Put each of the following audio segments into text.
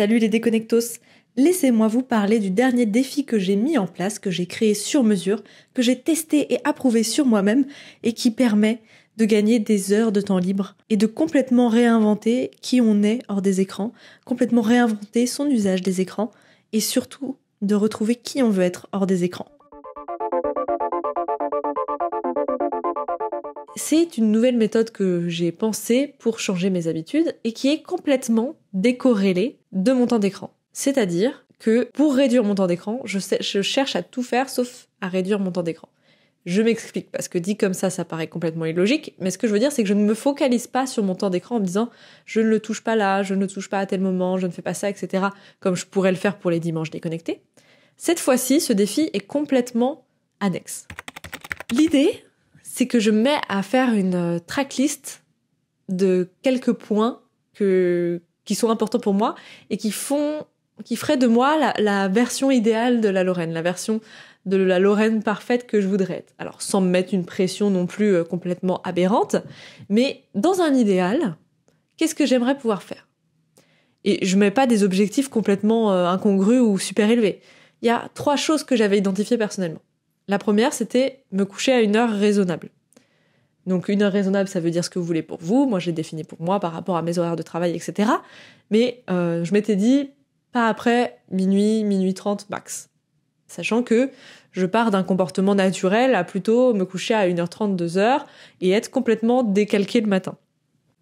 Salut les déconnectos Laissez-moi vous parler du dernier défi que j'ai mis en place, que j'ai créé sur mesure, que j'ai testé et approuvé sur moi-même et qui permet de gagner des heures de temps libre et de complètement réinventer qui on est hors des écrans, complètement réinventer son usage des écrans et surtout de retrouver qui on veut être hors des écrans. C'est une nouvelle méthode que j'ai pensée pour changer mes habitudes et qui est complètement décorrélée de mon temps d'écran. C'est-à-dire que pour réduire mon temps d'écran, je, cherche à tout faire sauf à réduire mon temps d'écran. Je m'explique, parce que dit comme ça, ça paraît complètement illogique, mais ce que je veux dire, c'est que je ne me focalise pas sur mon temps d'écran en me disant je ne le touche pas là, je ne le touche pas à tel moment, je ne fais pas ça, etc., comme je pourrais le faire pour les dimanches déconnectés. Cette fois-ci, ce défi est complètement annexe. L'idée, c'est que je mets à faire une euh, tracklist de quelques points que, qui sont importants pour moi et qui font, qui feraient de moi la, version idéale de la Lorraine, la version de la Lorraine parfaite que je voudrais être. Alors sans me mettre une pression non plus euh, complètement aberrante, mais dans un idéal, qu'est-ce que j'aimerais pouvoir faire Et je mets pas des objectifs complètement euh, incongrus ou super élevés. Il y a trois choses que j'avais identifiées personnellement. La première, c'était me coucher à une heure raisonnable. Donc une heure raisonnable, ça veut dire ce que vous voulez pour vous. Moi, j'ai défini pour moi par rapport à mes horaires de travail, etc. Mais euh, je m'étais dit pas après minuit, minuit trente, max. Sachant que je pars d'un comportement naturel à plutôt me coucher à 1h30, 2h et être complètement décalqué le matin.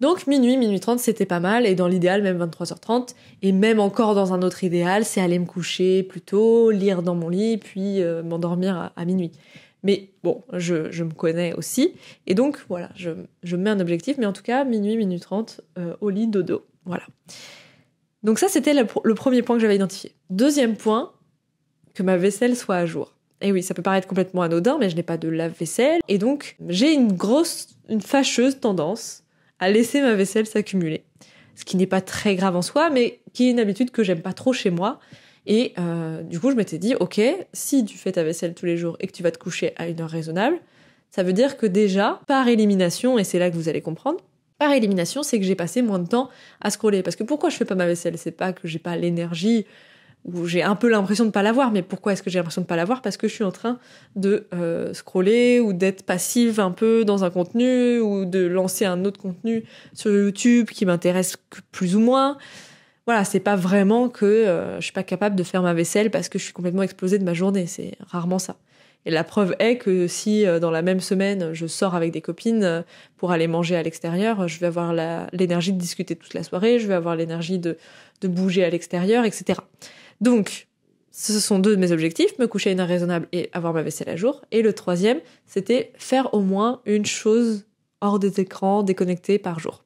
Donc minuit, minuit trente, c'était pas mal, et dans l'idéal, même 23h30, et même encore dans un autre idéal, c'est aller me coucher plutôt, lire dans mon lit, puis euh, m'endormir à, minuit. Mais bon, je, me connais aussi. Et donc, voilà, je, je, mets un objectif, mais en tout cas, minuit, minuit trente, euh, au lit, dodo. Voilà. Donc, ça, c'était le, premier point que j'avais identifié. Deuxième point, que ma vaisselle soit à jour. Et oui, ça peut paraître complètement anodin, mais je n'ai pas de lave-vaisselle. Et donc, j'ai une grosse, une fâcheuse tendance à laisser ma vaisselle s'accumuler. Ce qui n'est pas très grave en soi, mais qui est une habitude que j'aime pas trop chez moi. Et euh, du coup, je m'étais dit, ok, si tu fais ta vaisselle tous les jours et que tu vas te coucher à une heure raisonnable, ça veut dire que déjà, par élimination, et c'est là que vous allez comprendre, par élimination, c'est que j'ai passé moins de temps à scroller. Parce que pourquoi je fais pas ma vaisselle C'est pas que j'ai pas l'énergie ou j'ai un peu l'impression de pas l'avoir. Mais pourquoi est-ce que j'ai l'impression de pas l'avoir Parce que je suis en train de euh, scroller ou d'être passive un peu dans un contenu ou de lancer un autre contenu sur YouTube qui m'intéresse plus ou moins voilà, c'est pas vraiment que euh, je suis pas capable de faire ma vaisselle parce que je suis complètement explosée de ma journée. C'est rarement ça. Et la preuve est que si euh, dans la même semaine je sors avec des copines euh, pour aller manger à l'extérieur, je vais avoir l'énergie de discuter toute la soirée, je vais avoir l'énergie de, de bouger à l'extérieur, etc. Donc, ce sont deux de mes objectifs, me coucher à une heure raisonnable et avoir ma vaisselle à jour. Et le troisième, c'était faire au moins une chose hors des écrans, déconnectée par jour.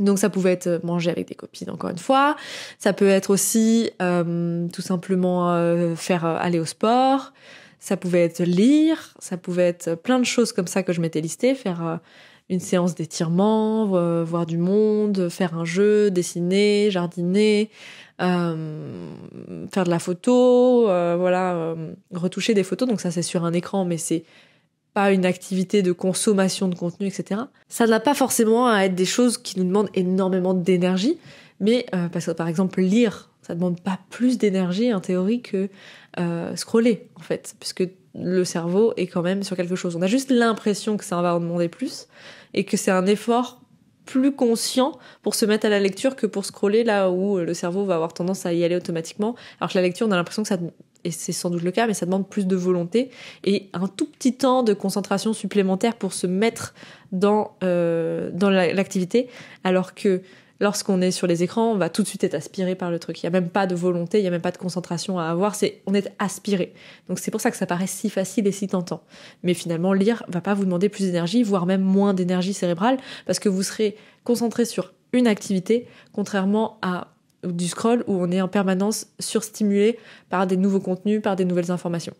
Donc ça pouvait être euh, manger avec des copines encore une fois, ça peut être aussi euh, tout simplement euh, faire aller au sport, ça pouvait être lire, ça pouvait être plein de choses comme ça que je m'étais listée, faire une séance d'étirement, voir du monde, faire un jeu, dessiner, jardiner, faire de la photo, voilà, retoucher des photos. Donc ça c'est sur un écran, mais c'est pas une activité de consommation de contenu, etc. Ça n'a pas forcément à être des choses qui nous demandent énormément d'énergie, mais euh, parce que par exemple lire, ça demande pas plus d'énergie en théorie que euh, scroller en fait, puisque le cerveau est quand même sur quelque chose. On a juste l'impression que ça va en demander plus et que c'est un effort plus conscient pour se mettre à la lecture que pour scroller là où le cerveau va avoir tendance à y aller automatiquement. Alors que la lecture, on a l'impression que ça et c'est sans doute le cas, mais ça demande plus de volonté et un tout petit temps de concentration supplémentaire pour se mettre dans, euh, dans l'activité, alors que lorsqu'on est sur les écrans, on va tout de suite être aspiré par le truc. Il n'y a même pas de volonté, il n'y a même pas de concentration à avoir, c'est on est aspiré. Donc c'est pour ça que ça paraît si facile et si tentant. Mais finalement, lire va pas vous demander plus d'énergie, voire même moins d'énergie cérébrale, parce que vous serez concentré sur une activité, contrairement à du scroll où on est en permanence surstimulé par des nouveaux contenus, par des nouvelles informations.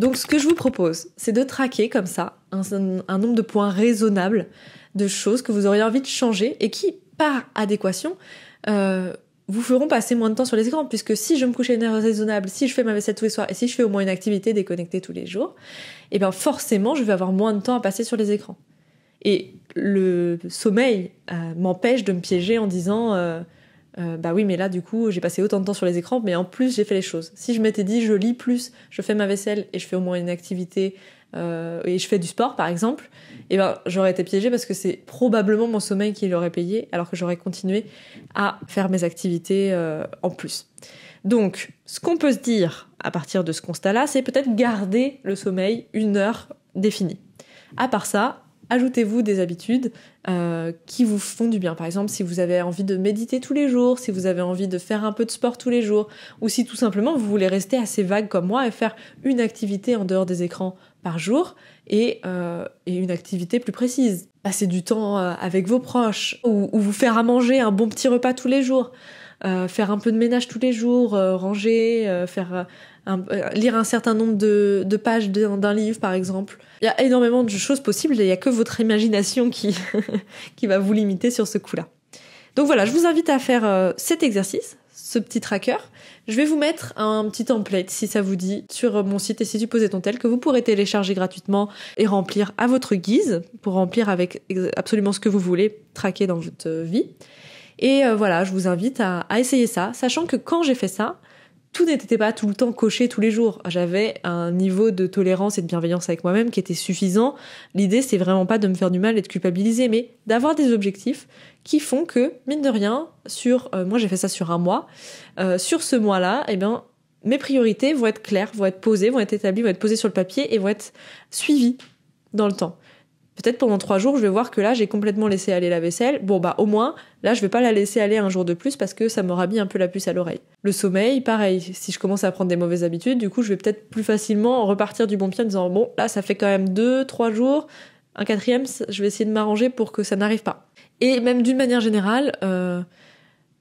Donc ce que je vous propose, c'est de traquer comme ça un, nombre de points raisonnables de choses que vous auriez envie de changer et qui, par adéquation, euh, vous feront passer moins de temps sur les écrans, puisque si je me couche à une heure raisonnable, si je fais ma vaisselle tous les soirs et si je fais au moins une activité déconnectée tous les jours, eh bien forcément je vais avoir moins de temps à passer sur les écrans. Et le sommeil euh, m'empêche de me piéger en disant euh, euh, bah oui, mais là, du coup, j'ai passé autant de temps sur les écrans, mais en plus, j'ai fait les choses. Si je m'étais dit, je lis plus, je fais ma vaisselle et je fais au moins une activité euh, et je fais du sport, par exemple, eh ben, j'aurais été piégée parce que c'est probablement mon sommeil qui l'aurait payé, alors que j'aurais continué à faire mes activités euh, en plus. Donc, ce qu'on peut se dire à partir de ce constat-là, c'est peut-être garder le sommeil une heure définie. À part ça, ajoutez-vous des habitudes euh, qui vous font du bien. Par exemple, si vous avez envie de méditer tous les jours, si vous avez envie de faire un peu de sport tous les jours, ou si tout simplement vous voulez rester assez vague comme moi et faire une activité en dehors des écrans par jour et, euh, une activité plus précise. Passer du temps euh, avec vos proches ou vous faire à manger un bon petit repas tous les jours. Euh, faire un peu de ménage tous les jours, euh, ranger, euh, faire un, lire un certain nombre de, de pages d'un livre, par exemple. Il y a énormément de choses possibles et il n'y a que votre imagination qui, qui va vous limiter sur ce coup-là. Donc voilà, je vous invite à faire cet exercice, ce petit tracker. Je vais vous mettre un petit template, si ça vous dit, sur mon site et si tu posais ton tel, que vous pourrez télécharger gratuitement et remplir à votre guise, pour remplir avec absolument ce que vous voulez traquer dans votre vie. Et euh, voilà, je vous invite à, essayer ça, sachant que quand j'ai fait ça, tout n'était pas tout le temps coché tous les jours. J'avais un niveau de tolérance et de bienveillance avec moi-même qui était suffisant. L'idée, c'est vraiment pas de me faire du mal et de culpabiliser, mais d'avoir des objectifs qui font que, mine de rien, sur, euh, moi j'ai fait ça sur un mois, euh, sur ce mois-là, eh bien, mes priorités vont être claires, vont être posées, vont être établies, vont être posées sur le papier et vont être suivies dans le temps peut-être pendant trois jours, je vais voir que là, j'ai complètement laissé aller la vaisselle. Bon, bah, au moins, là, je vais pas la laisser aller un jour de plus parce que ça m'aura mis un peu la puce à l'oreille. Le sommeil, pareil. Si je commence à prendre des mauvaises habitudes, du coup, je vais peut-être plus facilement repartir du bon pied en disant, bon, là, ça fait quand même deux, trois jours. Un quatrième, je vais essayer de m'arranger pour que ça n'arrive pas. Et même d'une manière générale, euh,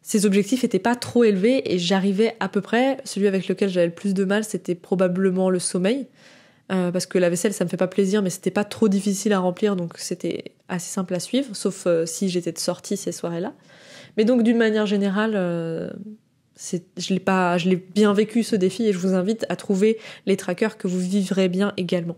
ces objectifs n'étaient pas trop élevés et j'arrivais à peu près. Celui avec lequel j'avais le plus de mal, c'était probablement le sommeil. Euh, parce que la vaisselle ça me fait pas plaisir mais c'était pas trop difficile à remplir donc c'était assez simple à suivre sauf euh, si j'étais de sortie ces soirées-là. Mais donc d'une manière générale euh, je l'ai pas je l'ai bien vécu ce défi et je vous invite à trouver les trackers que vous vivrez bien également.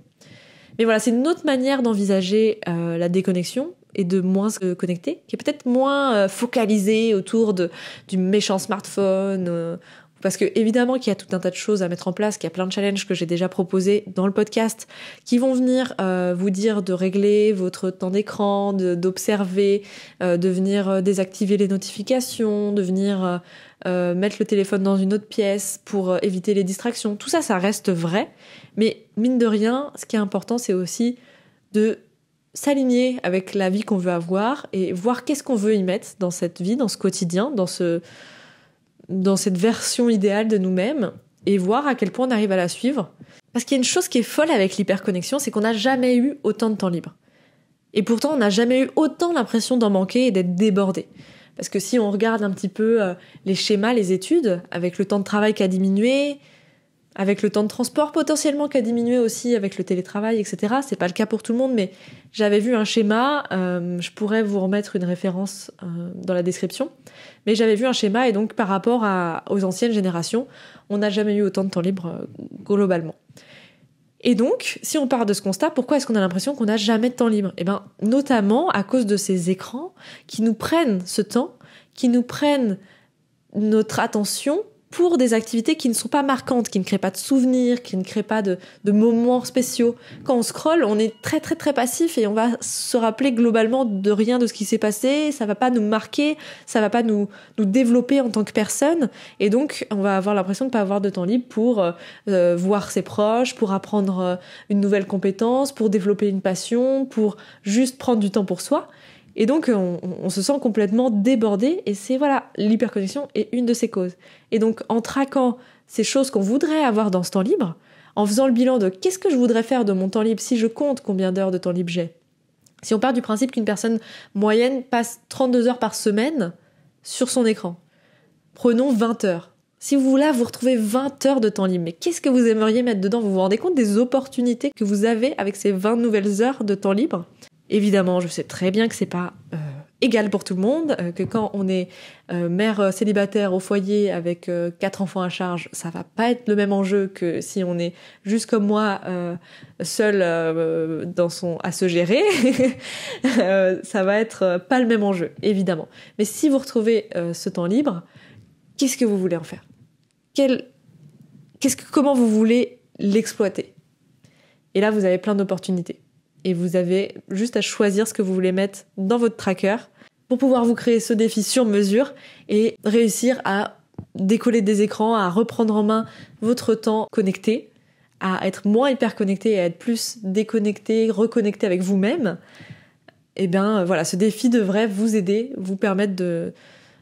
Mais voilà, c'est une autre manière d'envisager la déconnexion et de moins se connecter, qui est peut-être moins focalisée autour de, du méchant smartphone, parce que évidemment qu'il y a tout un tas de choses à mettre en place, qu'il y a plein de challenges que j'ai déjà proposés dans le podcast qui vont venir euh, vous dire de régler votre temps d'écran, d'observer, de, euh, de, venir euh, désactiver les notifications, de venir mettre le téléphone dans une autre pièce pour éviter les distractions. Tout ça, ça reste vrai. Mais mine de rien, ce qui est important, c'est aussi de s'aligner avec la vie qu'on veut avoir et voir qu'est-ce qu'on veut y mettre dans cette vie, dans ce quotidien, dans ce dans cette version idéale de nous-mêmes et voir à quel point on arrive à la suivre. Parce qu'il y a une chose qui est folle avec l'hyperconnexion, c'est qu'on n'a jamais eu autant de temps libre. Et pourtant, on n'a jamais eu autant l'impression d'en manquer et d'être débordé. Parce que si on regarde un petit peu euh, les schémas, les études, avec le temps de travail qui a diminué, avec le temps de transport potentiellement qui a diminué aussi avec le télétravail, etc. C'est pas le cas pour tout le monde, mais j'avais vu un schéma. Euh, je pourrais vous remettre une référence euh, dans la description, mais j'avais vu un schéma et donc par rapport aux anciennes générations, on n'a jamais eu autant de temps libre euh, globalement. Et donc, si on part de ce constat, pourquoi est-ce qu'on a l'impression qu'on n'a jamais de temps libre Eh bien, notamment à cause de ces écrans qui nous prennent ce temps, qui nous prennent notre attention pour des activités qui ne sont pas marquantes, qui ne créent pas de souvenirs, qui ne créent pas de, moments spéciaux. Quand on scrolle, on est très très très passif et on va se rappeler globalement de rien de ce qui s'est passé, ça va pas nous marquer, ça va pas nous, nous développer en tant que personne et donc on va avoir l'impression de pas avoir de temps libre pour euh, euh, voir ses proches, pour apprendre euh, une nouvelle compétence, pour développer une passion, pour juste prendre du temps pour soi. Et donc, euh, on, se sent complètement débordé. Et c'est voilà, l'hyperconnexion est une de ces causes. Et donc, en traquant ces choses qu'on voudrait avoir dans ce temps libre, en faisant le bilan de qu'est-ce que je voudrais faire de mon temps libre si je compte combien d'heures de temps libre j'ai. Si on part du principe qu'une personne moyenne passe 32 heures par semaine sur son écran, prenons 20 heures. Si vous là, vous retrouvez 20 heures de temps libre, mais qu'est-ce que vous aimeriez mettre dedans Vous vous rendez compte des opportunités que vous avez avec ces 20 nouvelles heures de temps libre Évidemment, je sais très bien que c'est pas euh, égal pour tout le monde, euh, que quand on est euh, mère célibataire au foyer avec quatre enfants à charge, ça va pas être le même enjeu que si on est juste comme moi seul à se gérer. ça va être pas le même enjeu, évidemment. Mais si vous retrouvez ce temps libre, qu'est-ce que vous voulez en faire qu'est-ce que comment vous voulez l'exploiter Et là, vous avez plein d'opportunités et vous avez juste à choisir ce que vous voulez mettre dans votre tracker pour pouvoir vous créer ce défi sur mesure et réussir à décoller des écrans, à reprendre en main votre temps connecté, à être moins hyper connecté et à être plus déconnecté, reconnecté avec vous-même. Et eh bien voilà, ce défi devrait vous aider, vous permettre de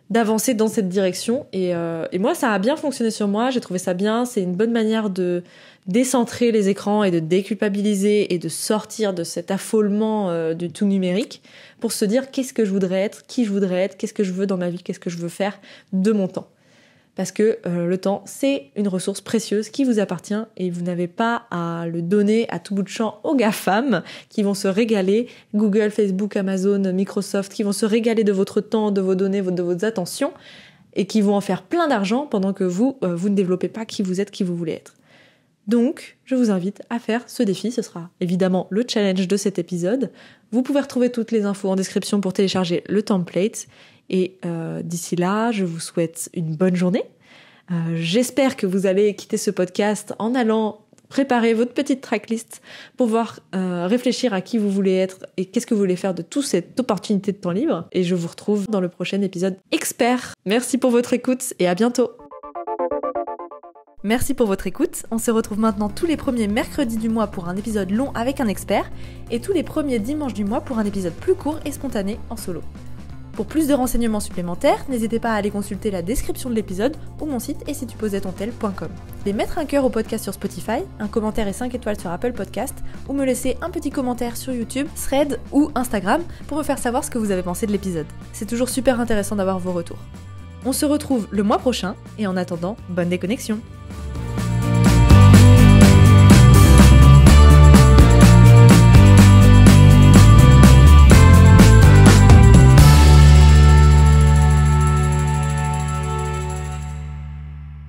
d'avancer dans cette direction euh, et moi ça a bien fonctionné sur moi j'ai trouvé ça bien c'est une bonne manière de décentrer les écrans et de déculpabiliser et de sortir de cet affolement euh, du tout numérique pour se dire qu'est-ce que je voudrais être, qui je voudrais être, qu'est-ce que je veux dans ma vie, qu'est-ce que je veux faire de mon temps. Parce que euh, le temps, c'est une ressource précieuse qui vous appartient et vous n'avez pas à le donner à tout bout de champ aux GAFAM qui vont se régaler, Google, Facebook, Amazon, Microsoft, qui vont se régaler de votre temps, de vos données, de vos attentions et qui vont en faire plein d'argent pendant que vous, euh, vous ne développez pas qui vous êtes, qui vous voulez être. Donc, je vous invite à faire ce défi. Ce sera évidemment le challenge de cet épisode. Vous pouvez retrouver toutes les infos en description pour télécharger le template. Et euh, d'ici là, je vous souhaite une bonne journée. Euh, j'espère que vous allez quitter ce podcast en allant préparer votre petite tracklist pour voir euh, réfléchir à qui vous voulez être et qu'est-ce que vous voulez faire de toute cette opportunité de temps libre. Et je vous retrouve dans le prochain épisode expert. Merci pour votre écoute et à bientôt. Merci pour votre écoute. On se retrouve maintenant tous les premiers mercredis du mois pour un épisode long avec un expert et tous les premiers dimanches du mois pour un épisode plus court et spontané en solo. Pour plus de renseignements supplémentaires, n'hésitez pas à aller consulter la description de l'épisode ou mon site et si tu posais ton mettre un cœur au podcast sur Spotify, un commentaire et 5 étoiles sur Apple Podcast ou me laisser un petit commentaire sur YouTube, Thread ou Instagram pour me faire savoir ce que vous avez pensé de l'épisode. C'est toujours super intéressant d'avoir vos retours. On se retrouve le mois prochain et en attendant, bonne déconnexion